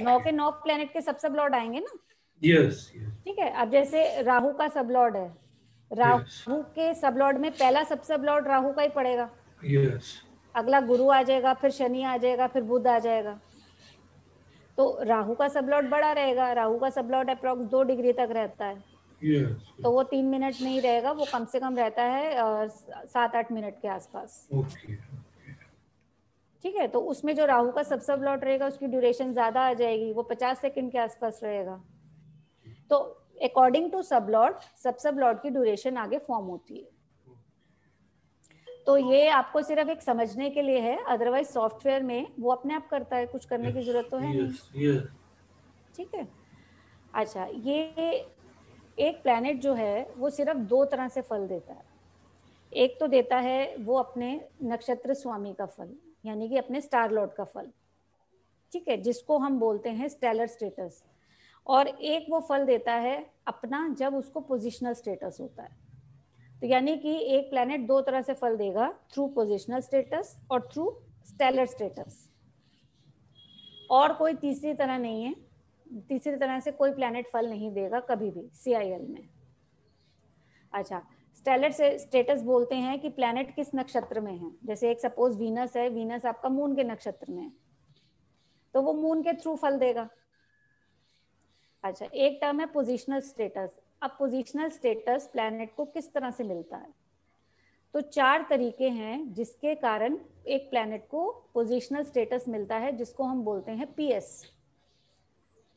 नौ के नौ प्लेनेट के सब सब लॉर्ड आएंगे ना यस yes, ठीक yes. है अब जैसे राहु का सब लॉर्ड है राहु yes. के सब लॉर्ड में पहला सब सब लॉर्ड राहु का ही पड़ेगा यस yes. अगला गुरु आ जाएगा फिर शनि आ जाएगा फिर बुध आ जाएगा तो राहु का सब लॉर्ड बड़ा रहेगा राहु का सब लॉर्ड अप्रोक्स दो डिग्री तक रहता है yes. तो वो तीन मिनट नहीं रहेगा वो कम से कम रहता है सात आठ मिनट के आसपास okay. ठीक है तो उसमें जो राहु का सबसे सब लॉट रहेगा उसकी ड्यूरेशन ज्यादा आ जाएगी वो पचास सेकंड के आसपास रहेगा तो अकॉर्डिंग टू सब लॉट सब सब लॉट की ड्यूरेशन आगे फॉर्म होती है तो ये आपको सिर्फ एक समझने के लिए है अदरवाइज सॉफ्टवेयर में वो अपने आप करता है कुछ करने yes, की जरूरत तो है yes, नहीं yes. ठीक है अच्छा ये एक प्लेनेट जो है वो सिर्फ दो तरह से फल देता है एक तो देता है वो अपने नक्षत्र स्वामी का फल यानी कि अपने स्टार लॉर्ड का फल ठीक है जिसको हम बोलते हैं स्टेलर स्टेटस और एक वो फल देता है अपना जब उसको पोजिशनल स्टेटस होता है तो यानी कि एक प्लेनेट दो तरह से फल देगा थ्रू पोजिशनल स्टेटस और थ्रू स्टेलर स्टेटस और कोई तीसरी तरह नहीं है तीसरी तरह से कोई प्लेनेट फल नहीं देगा कभी भी सी में अच्छा स्टेलर से स्टेटस बोलते हैं कि प्लेनेट किस नक्षत्र में है जैसे एक सपोज वीनस है वीनस आपका मून के नक्षत्र में है तो वो मून के थ्रू फल देगा अच्छा एक टर्म है पोजिशनल स्टेटस अब पोजिशनल स्टेटस प्लेनेट को किस तरह से मिलता है तो चार तरीके हैं जिसके कारण एक प्लेनेट को पोजिशनल स्टेटस मिलता है जिसको हम बोलते हैं पीएस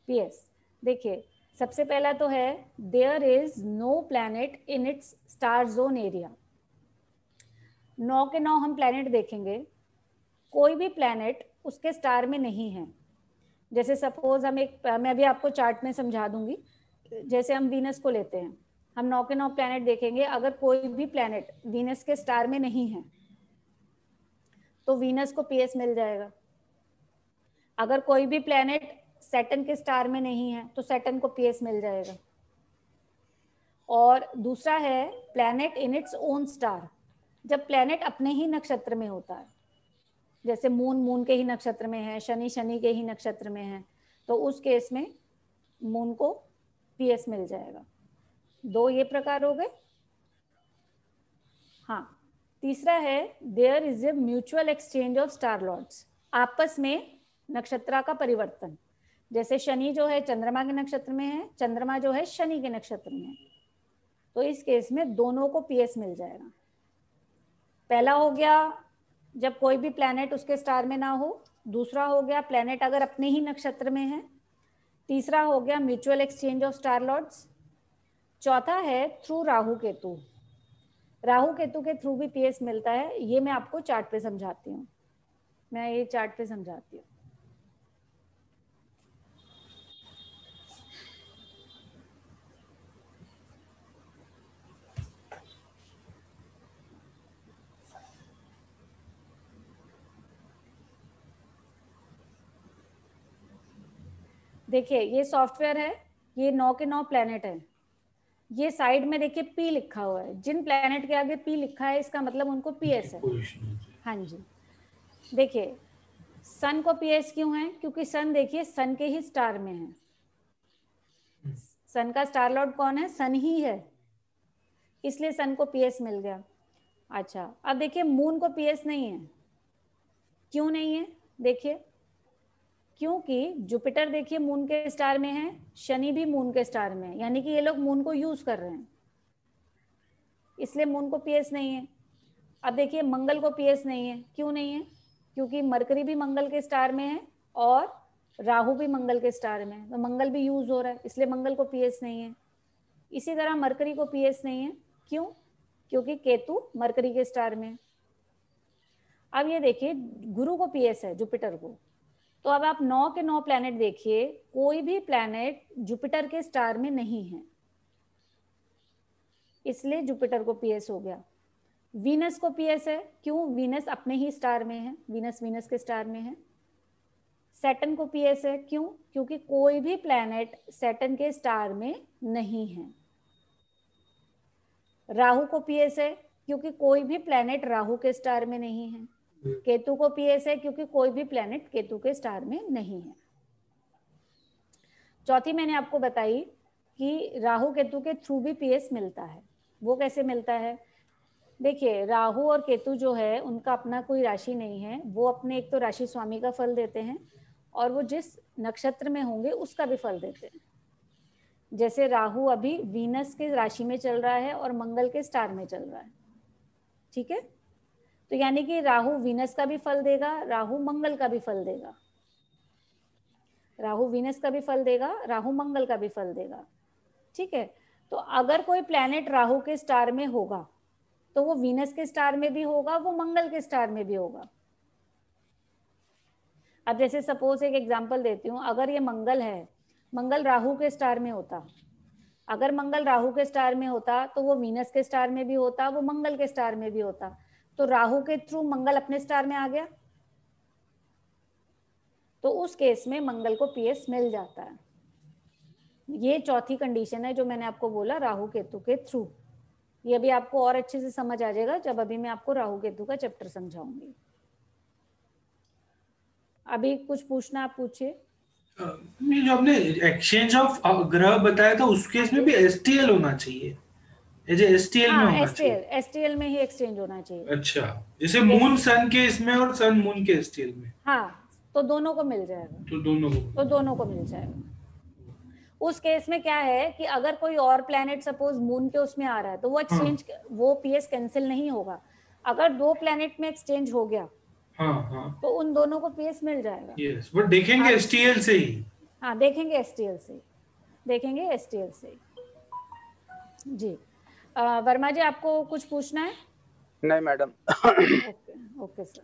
पीएस देखिए सबसे पहला तो है there is no planet in its star zone area नौ के नौ हम प्लैनेट देखेंगे कोई भी प्लैनेट उसके स्टार में नहीं है जैसे सपोज हम एक मैं अभी आपको चार्ट में समझा दूंगी जैसे हम वीनस को लेते हैं हम नौ के नौ प्लैनेट देखेंगे अगर कोई भी प्लैनेट वीनस के स्टार में नहीं है तो वीनस को पीएस मिल जाएगा अगर कोई भी प्लैनेट सेटन के स्टार में नहीं है तो सेटन को पीएस मिल जाएगा और दूसरा है planet in its own star जब प्लेनेट अपने ही नक्षत्र में होता है जैसे मून मून के ही नक्षत्र में है शनि शनि के ही नक्षत्र में है तो उस केस में मून को पीएस मिल जाएगा दो ये प्रकार हो गए हाँ तीसरा है there is a mutual exchange of star lords आपस में नक्षत्रा का परिवर्तन जैसे शनि जो है चंद्रमा के नक्षत्र में है चंद्रमा जो है शनि के नक्षत्र में है तो इस केस में दोनों को पीएस मिल जाएगा पहला हो गया जब कोई भी प्लैनेट उसके स्टार में ना हो दूसरा हो गया प्लैनेट अगर अपने ही नक्षत्र में है तीसरा हो गया mutual exchange of star lords चौथा है थ्रू राहु केतु राहु केतु के थ्रू भी पीएस मिलता है ये मैं आपको चार्ट पे समझाती हूँ मैं ये चार्ट पे समझाती हूँ देखिए ये सॉफ्टवेयर है ये नौ के नौ प्लेनेट है ये साइड में देखिए पी लिखा हुआ है जिन प्लेनेट के आगे पी लिखा है इसका मतलब उनको पी एस है हाँ जी देखिए सन को पी एस क्यों है क्योंकि सन देखिए सन के ही स्टार में है सन हम्म। का स्टार लॉर्ड कौन है सन ही है इसलिए सन को पी एस मिल गया अच्छा अब देखिए मून को पी एस नहीं है क्यों नहीं है देखिए क्योंकि जुपिटर देखिए मून के स्टार में है शनि भी मून के स्टार में है यानी कि ये लोग मून को यूज कर रहे हैं इसलिए मून को पीएस नहीं है अब देखिए मंगल को पीएस नहीं है क्यों नहीं है क्योंकि मरकरी भी मंगल के स्टार में है और राहु भी मंगल के स्टार में है तो मंगल भी यूज हो रहा है इसलिए मंगल को पीएस नहीं है इसी तरह मरकरी को पीएस नहीं है क्यों क्योंकि केतु मरकरी के स्टार में है अब ये देखिए गुरु को पीएस है जुपिटर को तो अब आप नौ के नौ प्लैनेट देखिए कोई भी प्लैनेट जुपिटर के स्टार में नहीं है इसलिए जुपिटर को पीएस हो गया वीनस को पीएस है क्यों वीनस अपने ही स्टार में है वीनस वीनस के स्टार में है सेटन को पीएस है क्यों क्योंकि कोई भी प्लैनेट सेटन के स्टार में नहीं है राहु को पीएस है क्योंकि कोई भी प्लैनेट राहु के स्टार में नहीं है केतु को पीएस है क्योंकि कोई भी प्लेनेट केतु के स्टार में नहीं है चौथी मैंने आपको बताई कि राहु केतु के थ्रू भी पीएस मिलता है वो कैसे मिलता है देखिए राहु और केतु जो है उनका अपना कोई राशि नहीं है वो अपने एक तो राशि स्वामी का फल देते हैं और वो जिस नक्षत्र में होंगे उसका भी फल देते हैं जैसे राहु अभी वीनस के राशि में चल रहा है और मंगल के स्टार में चल रहा है ठीक है तो यानी कि राहु वीनस का भी फल देगा राहु मंगल का भी फल देगा राहु वीनस का भी फल देगा राहु मंगल का भी फल देगा ठीक है तो अगर कोई प्लेनेट राहु के स्टार में होगा तो वो वीनस के स्टार में भी होगा वो मंगल के स्टार में भी होगा अब जैसे सपोज एक एग्जाम्पल देती हूँ अगर ये मंगल है मंगल राहु के स्टार में होता अगर मंगल राहु के स्टार में होता तो वो वीनस के स्टार में भी होता वो मंगल के स्टार में भी होता तो राहु के थ्रू मंगल अपने स्टार में आ गया तो उस केस में मंगल को पीएस मिल जाता है ये चौथी कंडीशन है जो मैंने आपको बोला राहु केतु के थ्रू ये अभी आपको और अच्छे से समझ आ जाएगा जब अभी मैं आपको राहु केतु का चैप्टर समझाऊंगी अभी कुछ पूछना आप पूछिए जो आपने एक्सचेंज ऑफ ग्रह बताया था उस केस में भी एसटीएल होना चाहिए एसटीएल में हाँ, एसटीएल में ही एक्सचेंज होना चाहिए अच्छा जैसे मून सन के इसमें और सन मून के एसटीएल में हाँ तो दोनों को मिल जाएगा तो दोनों को तो दोनों को मिल जाएगा उस केस में क्या है कि अगर कोई और प्लेनेट सपोज मून के उसमें आ रहा है तो वो एक्सचेंज हाँ. वो पीएस कैंसिल नहीं होगा अगर दो प्लेनेट में एक्सचेंज हो गया हाँ, हाँ. तो उन दोनों को पीएस मिल जाएगा यस yes, देखेंगे एसटीएल हाँ। से ही हाँ देखेंगे एसटीएल से देखेंगे एसटीएल से जी वर्मा जी आपको कुछ पूछना है नहीं मैडम ओके सर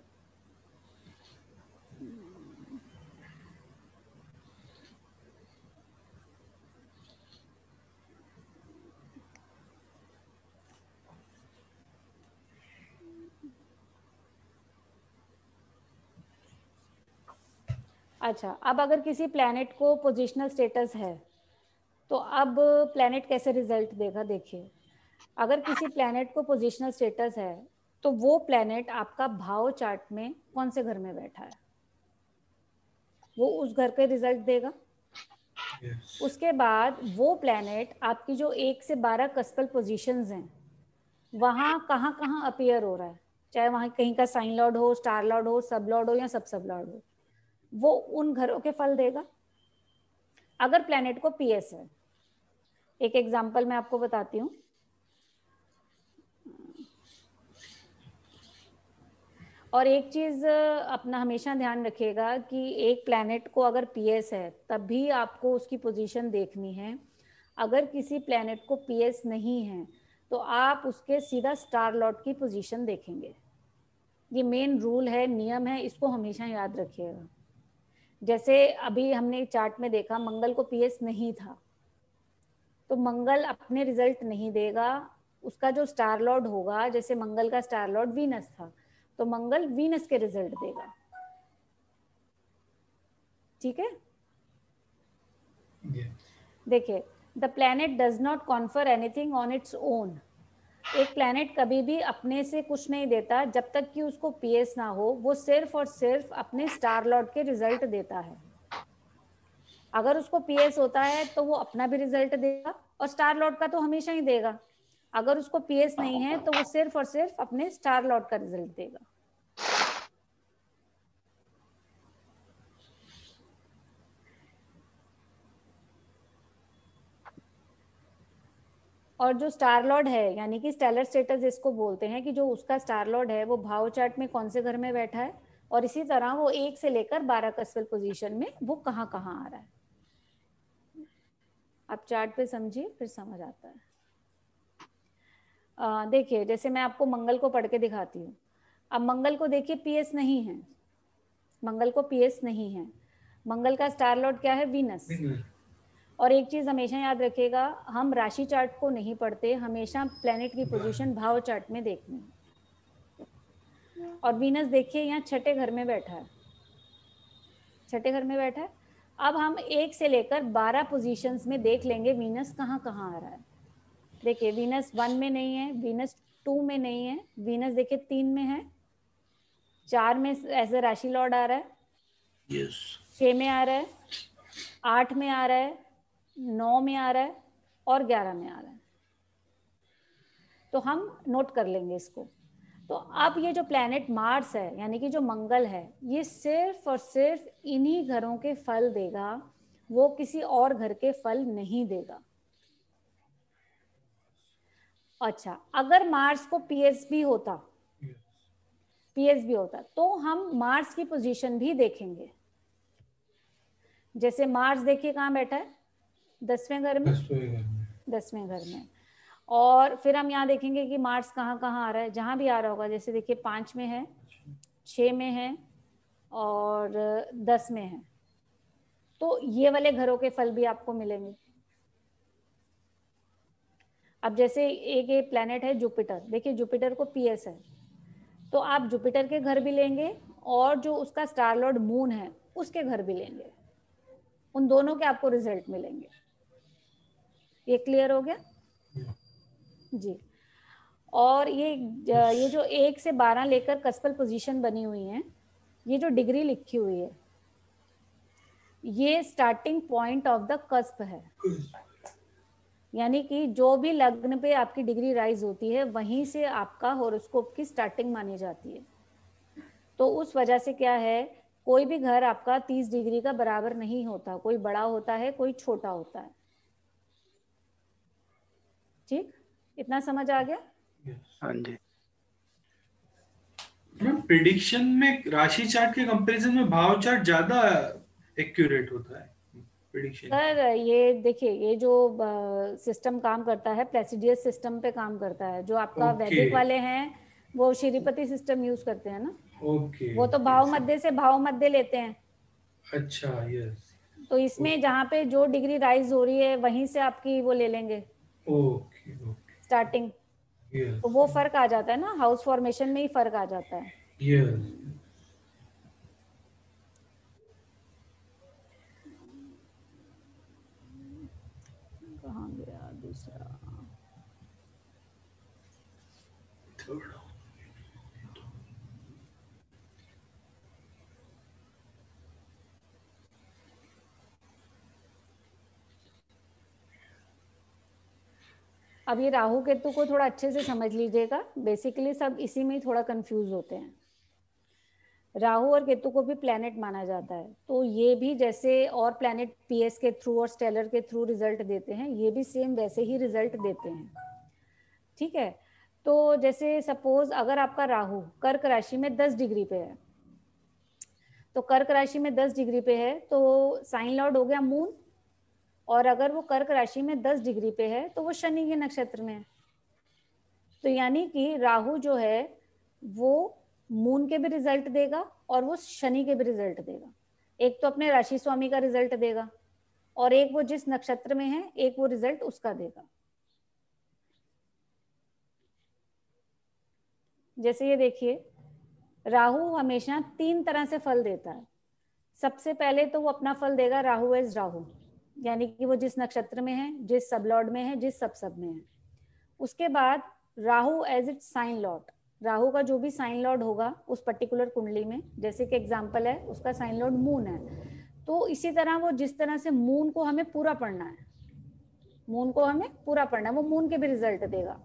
अच्छा अब अगर किसी प्लेनेट को पोजिशनल स्टेटस है तो अब प्लेनेट कैसे रिजल्ट देगा देखिए अगर किसी प्लेनेट को पोजिशनल स्टेटस है तो वो प्लेनेट आपका भाव चार्ट में कौन से घर में बैठा है वो उस घर के रिजल्ट देगा yes. उसके बाद वो प्लेनेट आपकी जो एक से बारह कस्पल पोजीशंस हैं वहां कहाँ कहाँ अपियर हो रहा है चाहे वहां कहीं का साइन लॉर्ड हो स्टार लॉर्ड हो सब लॉर्ड हो या सब सब लॉर्ड हो वो उन घरों के फल देगा अगर प्लेनेट को पीएस है एक एग्जांपल मैं आपको बताती हूँ और एक चीज अपना हमेशा ध्यान रखिएगा कि एक प्लेनेट को अगर पीएस है तब भी आपको उसकी पोजीशन देखनी है अगर किसी प्लेनेट को पीएस नहीं है तो आप उसके सीधा स्टार लॉट की पोजीशन देखेंगे ये मेन रूल है नियम है इसको हमेशा याद रखिएगा जैसे अभी हमने चार्ट में देखा मंगल को पीएस नहीं था तो मंगल अपने रिजल्ट नहीं देगा उसका जो स्टार लॉर्ड होगा जैसे मंगल का स्टार लॉर्ड वीनस था तो मंगल वीनस के रिजल्ट देगा ठीक है देखिए the planet does not confer anything on its own एक प्लैनेट कभी भी अपने से कुछ नहीं देता जब तक कि उसको पीएस ना हो वो सिर्फ और सिर्फ अपने स्टार लॉर्ड के रिजल्ट देता है अगर उसको पीएस होता है तो वो अपना भी रिजल्ट देगा और स्टार लॉर्ड का तो हमेशा ही देगा अगर उसको पीएस नहीं है तो वो सिर्फ और सिर्फ अपने स्टार लॉर्ड का रिजल्ट देगा और जो स्टार लॉर्ड है यानी कि स्टेलर स्टेटस इसको बोलते हैं कि जो उसका स्टार लॉर्ड है वो भाव चार्ट में कौन से घर में बैठा है और इसी तरह वो एक से लेकर बारह कसवल पोजीशन में वो कहाँ कहाँ आ रहा है आप चार्ट पे समझिए फिर समझ आता है देखिए जैसे मैं आपको मंगल को पढ़ के दिखाती हूँ अब मंगल को देखिए पीएस नहीं है मंगल को पीएस नहीं है मंगल का स्टार लॉर्ड क्या है वीनस और एक चीज हमेशा याद रखेगा हम राशि चार्ट को नहीं पढ़ते हमेशा प्लेनेट की पोजीशन भाव चार्ट में देखने और वीनस देखिए यहाँ छठे घर में बैठा है छठे घर में बैठा है अब हम एक से लेकर बारह पोजीशंस में देख लेंगे वीनस कहाँ कहाँ आ रहा है देखिए वीनस वन में नहीं है वीनस टू में नहीं है वीनस देखिए तीन में है चार में एज ए राशि लॉर्ड आ रहा है yes. छ में आ रहा है आठ में आ रहा है नौ में आ रहा है और ग्यारह में आ रहा है तो हम नोट कर लेंगे इसको तो अब ये जो प्लेनेट मार्स है यानी कि जो मंगल है ये सिर्फ और सिर्फ इन्हीं घरों के फल देगा वो किसी और घर के फल नहीं देगा अच्छा अगर मार्स को पीएसबी होता पीएसबी होता तो हम मार्स की पोजीशन भी देखेंगे जैसे मार्स देखिए कहाँ बैठा है दसवें घर में दसवें घर में और फिर हम यहाँ देखेंगे कि मार्स कहाँ कहाँ आ रहा है जहाँ भी आ रहा होगा जैसे देखिए पाँच में है छ में है और दस में है तो ये वाले घरों के फल भी आपको मिलेंगे अब जैसे एक ये प्लेनेट है जुपिटर देखिए जुपिटर को पीएस है तो आप जुपिटर के घर भी लेंगे और जो उसका स्टार लॉर्ड मून है उसके घर भी लेंगे उन दोनों के आपको रिजल्ट मिलेंगे ये क्लियर हो गया जी और ये ये जो एक से बारह लेकर कस्पल पोजीशन बनी हुई है ये जो डिग्री लिखी हुई है ये starting point of the cusp है यानी कि जो भी लग्न पे आपकी डिग्री राइज होती है वहीं से आपका हॉरोस्कोप की स्टार्टिंग मानी जाती है तो उस वजह से क्या है कोई भी घर आपका तीस डिग्री का बराबर नहीं होता कोई बड़ा होता है कोई छोटा होता है ठीक इतना समझ आ गया हाँ जी प्रिडिक्शन में राशि चार्ट के कंपैरिजन में भाव चार्ट ज्यादा एक्यूरेट होता है सर ये देखिए ये जो सिस्टम काम करता है प्लेसिडियस सिस्टम पे काम करता है जो आपका okay. वैदिक वाले हैं वो श्रीपति सिस्टम यूज करते हैं ना ओके okay. वो तो भाव मध्य से भाव मध्य लेते हैं अच्छा यस yes. तो इसमें okay. जहाँ पे जो डिग्री राइज हो रही है वहीं से आपकी वो ले लेंगे ओके ओके स्टार्टिंग तो वो फर्क आ जाता है ना हाउस फॉर्मेशन में ही फर्क आ जाता है यस दूसरा अब ये राहु केतु को थोड़ा अच्छे से समझ लीजिएगा बेसिकली सब इसी में ही थोड़ा कंफ्यूज होते हैं राहु और केतु को भी प्लेनेट माना जाता है तो ये भी जैसे और प्लेनेट पीएस के थ्रू और स्टेलर के थ्रू रिजल्ट देते हैं ये भी सेम वैसे ही रिजल्ट देते हैं ठीक है तो जैसे सपोज अगर आपका राहु कर्क राशि में दस डिग्री पे है तो कर्क राशि में दस डिग्री पे है तो साइन लॉर्ड हो गया मून और अगर वो कर्क राशि में दस डिग्री पे है तो वो शनि के नक्षत्र में है तो यानी कि राहु जो है वो मून के भी रिजल्ट देगा और वो शनि के भी रिजल्ट देगा एक तो अपने राशि स्वामी का रिजल्ट देगा और एक वो जिस नक्षत्र में है एक वो रिजल्ट उसका देगा जैसे ये देखिए राहु हमेशा तीन तरह से फल देता है सबसे पहले तो वो अपना फल देगा राहु एज राहु यानी कि वो जिस नक्षत्र में है जिस सब लॉर्ड में है जिस सब सब में है उसके बाद Rahu as it sign lord Rahu का जो भी साइन लॉर्ड होगा उस पर्टिकुलर कुंडली में जैसे कि एग्जाम्पल है उसका साइन लॉर्ड मून है तो इसी तरह वो जिस तरह से मून को हमें पूरा पढ़ना है मून को हमें पूरा पढ़ना है वो मून के भी रिजल्ट देगा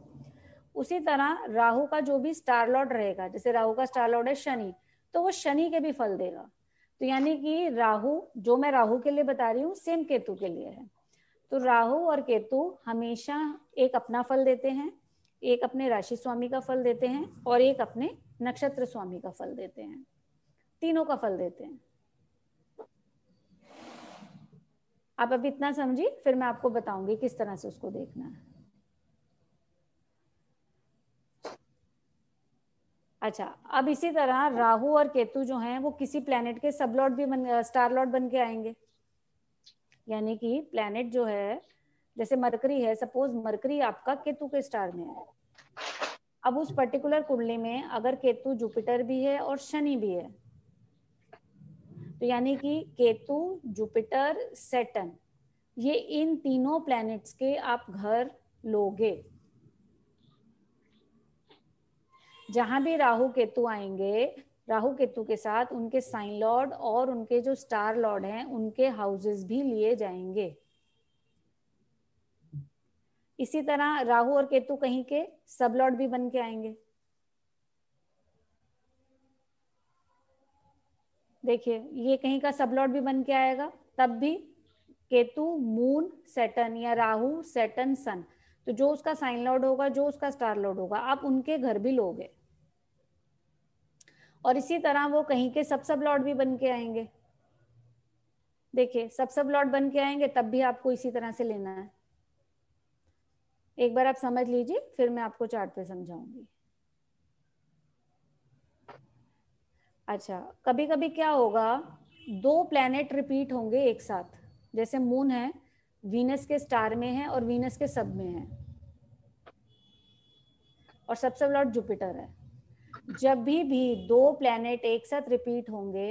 उसी तरह राहु का जो भी स्टार लॉर्ड रहेगा जैसे राहु का स्टार लॉर्ड है शनि तो वो शनि के भी फल देगा तो यानी कि राहु जो मैं राहु के लिए बता रही हूँ सेम केतु के लिए है तो राहु और केतु हमेशा एक अपना फल देते हैं एक अपने राशि स्वामी का फल देते हैं और एक अपने नक्षत्र स्वामी का फल देते हैं तीनों का फल देते हैं आप अभी इतना समझिए फिर मैं आपको बताऊंगी किस तरह से उसको देखना है अच्छा अब इसी तरह राहु और केतु जो हैं वो किसी प्लेनेट के सब लॉर्ड भी बन स्टार लॉर्ड बन के आएंगे यानी कि प्लेनेट जो है जैसे मरकरी है सपोज मरकरी आपका केतु के स्टार में है अब उस पर्टिकुलर कुंडली में अगर केतु जुपिटर भी है और शनि भी है तो यानी कि केतु जुपिटर सेटन ये इन तीनों प्लैनेट्स के आप घर लोगे जहां भी राहु केतु आएंगे राहु केतु के साथ उनके साइन लॉर्ड और उनके जो स्टार लॉर्ड हैं उनके हाउसेस भी लिए जाएंगे इसी तरह राहु और केतु कहीं के सब लॉर्ड भी बन के आएंगे देखिए ये कहीं का सब लॉर्ड भी बन के आएगा तब भी केतु मून सेटन या राहु सेटन सन तो जो उसका साइन लॉर्ड होगा जो उसका स्टार लॉर्ड होगा आप उनके घर भी लोगे और इसी तरह वो कहीं के सब सब लॉर्ड भी बन के आएंगे देखिए सब सब लॉर्ड बन के आएंगे तब भी आपको इसी तरह से लेना है एक बार आप समझ लीजिए फिर मैं आपको चार्ट पे समझाऊंगी अच्छा कभी कभी क्या होगा दो प्लेनेट रिपीट होंगे एक साथ जैसे मून है वीनस के स्टार में है और वीनस के सब में है और सबसे लॉर्ड जुपिटर है जब भी भी दो प्लेनेट एक साथ रिपीट होंगे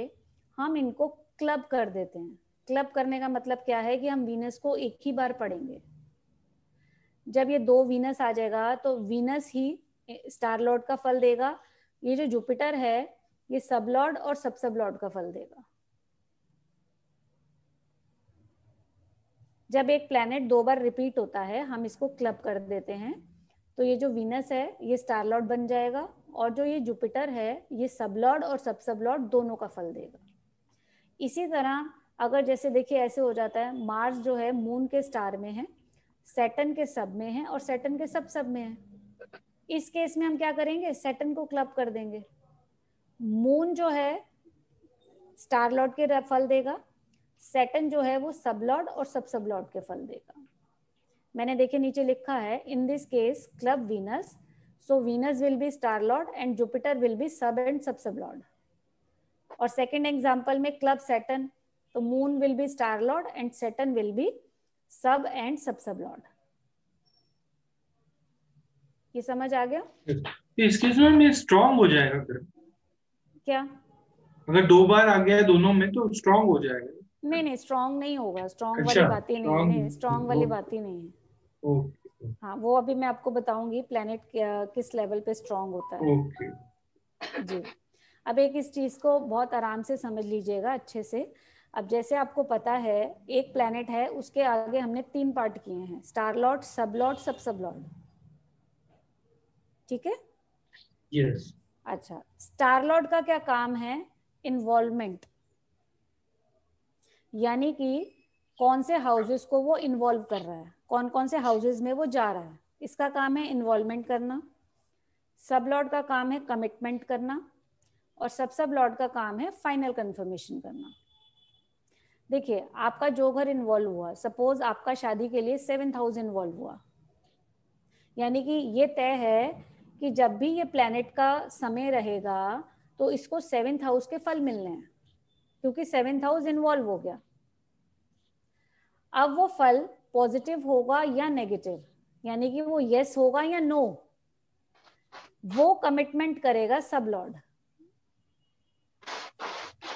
हम इनको क्लब कर देते हैं क्लब करने का मतलब क्या है कि हम वीनस को एक ही बार पढ़ेंगे जब ये दो वीनस आ जाएगा तो वीनस ही स्टार लॉर्ड का फल देगा ये जो जुपिटर है ये सब लॉर्ड और सब सब लॉर्ड का फल देगा जब एक प्लेनेट दो बार रिपीट होता है हम इसको क्लब कर देते हैं तो ये जो वीनस है ये स्टार लॉर्ड बन जाएगा और जो ये जुपिटर है ये सब लॉर्ड और सब सब लॉर्ड दोनों का फल देगा इसी तरह अगर जैसे देखिए ऐसे हो जाता है मार्स जो है मून के स्टार में है सेटन के सब में है और सेटन के सब सब में है इस केस में हम क्या करेंगे सेटन को क्लब कर देंगे मून जो है स्टार लॉर्ड के फल देगा सेटन जो है वो सब लॉर्ड और सब सब लॉर्ड के फल देगा मैंने देखे नीचे लिखा है in this case club Venus so Venus will be star lord and Jupiter will be sub and sub sub lord और सेकेंड एग्जाम्पल में क्लब सेटन तो moon will be star lord and Saturn will be sub and sub sub Lord ये समझ आ गया इसके में strong हो जाएगा फिर क्या अगर दो बार आ गया दोनों में तो स्ट्रॉन्ग हो जाएगा नहीं नहीं स्ट्रॉन्ग नहीं होगा स्ट्रॉन्ग अच्छा, वाली बात ही नहीं है स्ट्रॉन्ग वाली बात ही नहीं है हाँ वो अभी मैं आपको बताऊंगी प्लेनेट किस लेवल पे स्ट्रॉन्ग होता है ओके जी अब एक इस चीज को बहुत आराम से समझ लीजिएगा अच्छे से अब जैसे आपको पता है एक प्लेनेट है उसके आगे हमने तीन पार्ट किए हैं स्टार लॉट सब लॉट सब सब लॉट ठीक है yes. अच्छा स्टार लॉट का क्या काम है इन्वॉल्वमेंट यानी कि कौन से हाउसेस को वो इन्वॉल्व कर रहा है कौन कौन से हाउसेस में वो जा रहा है इसका काम है इन्वॉल्वमेंट करना सब लॉट का काम है कमिटमेंट करना और सब सब लॉट का काम है फाइनल कंफर्मेशन करना देखिए आपका जो घर इन्वॉल्व हुआ सपोज आपका शादी के लिए सेवन थाउजेंड इन्वॉल्व हुआ यानी कि ये तय है कि जब भी ये प्लेनेट का समय रहेगा तो इसको सेवेंथ हाउस के फल मिलने हैं क्योंकि सेवेंथ हाउस इन्वॉल्व हो गया अब वो फल पॉजिटिव होगा या नेगेटिव यानी कि वो यस होगा या नो वो कमिटमेंट करेगा सब लॉर्ड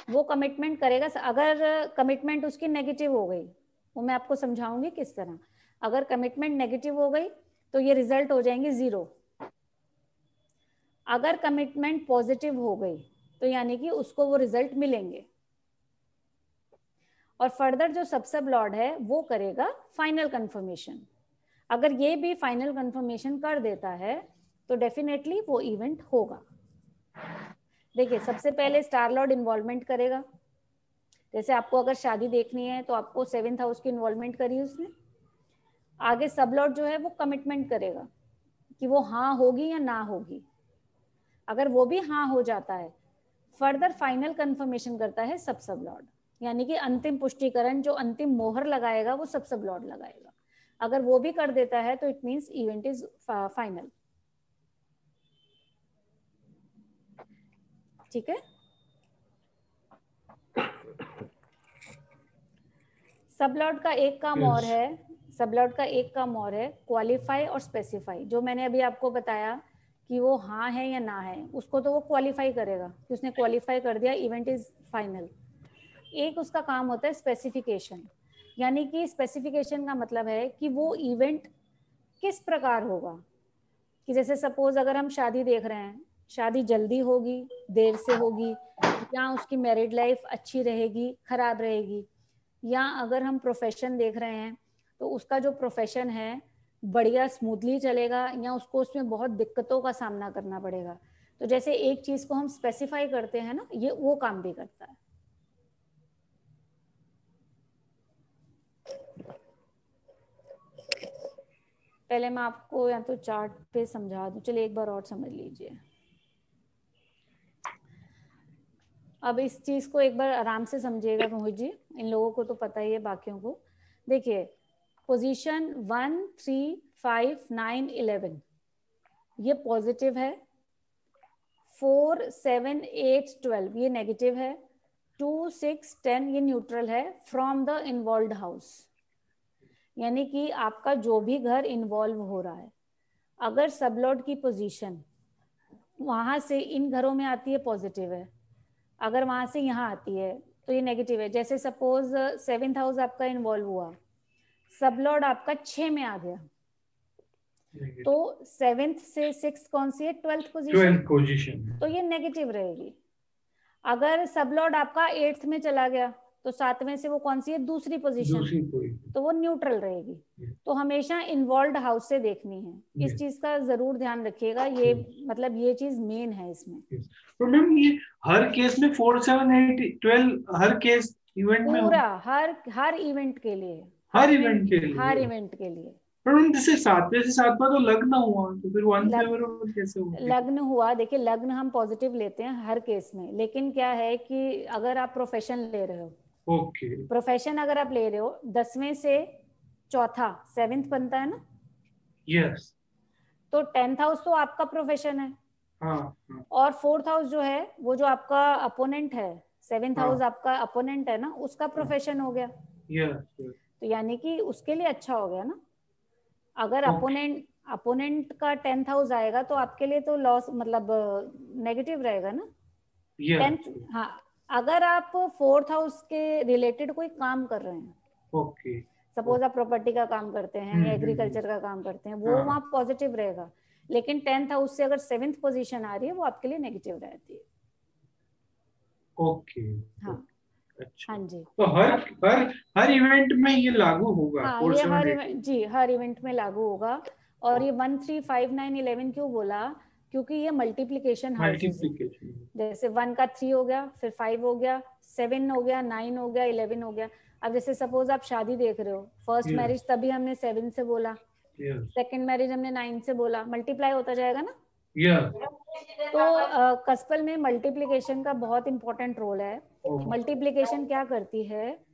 वो कमिटमेंट करेगा अगर कमिटमेंट उसकी नेगेटिव हो गई वो मैं आपको समझाऊंगी किस तरह अगर कमिटमेंट नेगेटिव हो गई तो ये रिजल्ट हो जाएंगे जीरो अगर कमिटमेंट पॉजिटिव हो गई तो यानी कि उसको वो रिजल्ट मिलेंगे और फर्दर जो सबसे ब्लॉड लॉर्ड है वो करेगा फाइनल कंफर्मेशन अगर ये भी फाइनल कंफर्मेशन कर देता है तो डेफिनेटली वो इवेंट होगा देखिए सबसे पहले स्टार लॉर्ड इन्वॉल्वमेंट करेगा जैसे आपको अगर शादी देखनी है तो आपको सेवेंथ हाउस की इन्वॉल्वमेंट करी उसने आगे सब लॉर्ड जो है वो कमिटमेंट करेगा कि वो हाँ होगी या ना होगी अगर वो भी हाँ हो जाता है फर्दर फाइनल कंफर्मेशन करता है सब सब लॉर्ड यानी कि अंतिम पुष्टिकरण जो अंतिम मोहर लगाएगा वो सब सब लॉर्ड लगाएगा अगर वो भी कर देता है तो it means event is final ठीक है सबलॉट का एक काम yes. और है सबलॉट का एक काम और है क्वालिफाई और स्पेसिफाई जो मैंने अभी आपको बताया कि वो हाँ है या ना है उसको तो वो क्वालिफाई करेगा कि उसने क्वालिफाई कर दिया इवेंट इज फाइनल एक उसका काम होता है स्पेसिफिकेशन यानी कि स्पेसिफिकेशन का मतलब है कि वो इवेंट किस प्रकार होगा कि जैसे सपोज अगर हम शादी देख रहे हैं शादी जल्दी होगी देर से होगी या उसकी मैरिड लाइफ अच्छी रहेगी खराब रहेगी या अगर हम प्रोफेशन देख रहे हैं तो उसका जो प्रोफेशन है बढ़िया स्मूथली चलेगा या उसको उसमें बहुत दिक्कतों का सामना करना पड़ेगा तो जैसे एक चीज को हम स्पेसिफाई करते हैं ना ये वो काम भी करता है पहले मैं आपको या तो चार्ट पे समझा दूं चलिए एक बार और समझ लीजिए अब इस चीज को एक बार आराम से समझिएगा मोहित जी इन लोगों को तो पता ही है बाकियों को देखिए position one three five nine eleven ये पॉजिटिव है फोर सेवन एट ट्वेल्व ये नेगेटिव है टू सिक्स टेन ये न्यूट्रल है फ्रॉम द इन्वॉल्व हाउस यानी कि आपका जो भी घर इन्वॉल्व हो रहा है अगर सबलॉड की पोजीशन वहां से इन घरों में आती है पॉजिटिव है अगर वहां से यहाँ आती है तो ये नेगेटिव है जैसे सपोज सेवेंथ हाउस आपका इन्वॉल्व हुआ सब लॉर्ड आपका छ में आ गया तो सेवेंथ से सिक्स कौन सी है ट्वेल्थ पोजिशन तो ये नेगेटिव रहेगी अगर सब लॉर्ड आपका एट्थ में चला गया तो सातवें से वो कौन सी है दूसरी पोजीशन तो वो न्यूट्रल रहेगी तो हमेशा इन्वॉल्व हाउस से देखनी है इस चीज का जरूर ध्यान रखिएगा ये मतलब ये चीज मेन है इसमें तो मैम ये हर केस में फोर सेवन एट ट्वेल्व हर केस इवेंट में पूरा हर हर इवेंट के लिए हर इवेंट के लिए हर इवेंट के लिए तो लग्न हुआ तो लग्न हुआ देखिए लग्न हम पॉजिटिव लेते हैं हर केस में लेकिन क्या है कि अगर आप प्रोफेशन ले रहे हो ओके okay. प्रोफेशन अगर आप ले रहे हो दसवें से चौथा सेवेंथ बनता है ना यस yes. तो टेंथ हाउस तो आपका प्रोफेशन है हाँ, हाँ. और फोर्थ हाउस जो है वो जो आपका अपोनेंट है सेवेंथ हाउस हाँ. आपका अपोनेंट है ना उसका प्रोफेशन हो गया yes, yes. तो यानी कि उसके लिए अच्छा हो गया ना अगर अपोनेंट अपोनेंट का टेंथ हाउस आएगा तो आपके लिए तो लॉस मतलब नेगेटिव रहेगा ना टेंथ हाँ अगर आप फोर्थ हाउस के रिलेटेड कोई काम कर रहे हैं ओके सपोज आप प्रॉपर्टी का काम करते हैं हम्म, एग्रीकल्चर हम्म, का काम करते हैं वो हाँ. वहाँ पॉजिटिव रहेगा लेकिन टेंथ हाउस से अगर सेवेंथ पोजीशन आ रही है वो आपके लिए नेगेटिव रहती है ओके हाँ अच्छा हाँ जी तो हर हर हर इवेंट में ये लागू होगा हाँ, ये हर इवेंट जी हर इवेंट में लागू होगा और हाँ। ये one three five nine eleven क्यों बोला क्योंकि ये मल्टीप्लीकेशन मल्टीप्लीकेशन जैसे वन का थ्री हो गया फिर फाइव हो गया सेवन हो गया नाइन हो गया इलेवन हो गया अब जैसे सपोज आप शादी देख रहे हो फर्स्ट मैरिज तभी हमने सेवन से बोला सेकेंड yes. मैरिज हमने नाइन से बोला मल्टीप्लाई होता जाएगा ना तो कस्पल में मल्टीप्लीकेशन का बहुत इंपॉर्टेंट रोल है मल्टीप्लीकेशन oh. क्या करती है